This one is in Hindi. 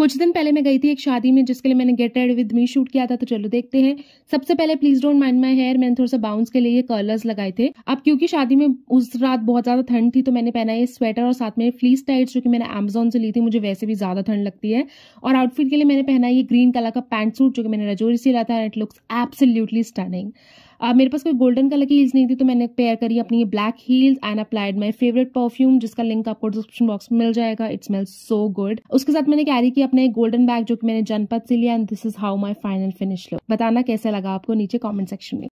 कुछ दिन पहले मैं गई थी एक शादी में जिसके लिए मैंने get ready with me shoot किया था तो चलो देखते हैं सबसे पहले please don't mind my hair मैंने थोड़ा सा बाउंस के लिए ये कलर्स लगाए थे अब क्योंकि शादी में उस रात बहुत ज्यादा ठंड थी तो मैंने पहना ये स्वेटर और साथ में फ्लीस टाइट जो कि मैंने अमेजोन से ली थी मुझे वैसे भी ज्यादा ठंड लगती है और आउटफिट के लिए मैंने पहना ये ग्रीन कलर का पैंट सूट जो कि मैंने रजौरी से लिया था it looks absolutely stunning uh, मेरे पास कोई गोल्डन कलर की हील्स नहीं थी तो मैंने पेयर करी अपनी ये black heels and applied my favourite perfume जिसका लिंक आपको डिस्क्रिप्शन बॉक्स में मिल जाएगा इट स्मेल सो गुड उसके साथ मैंने कैरी की अपने गोल्डन बैग जो कि मैंने जनपद से लिया and this is how my final finish लो बताना कैसे लगा आपको नीचे कॉमेंट सेक्शन में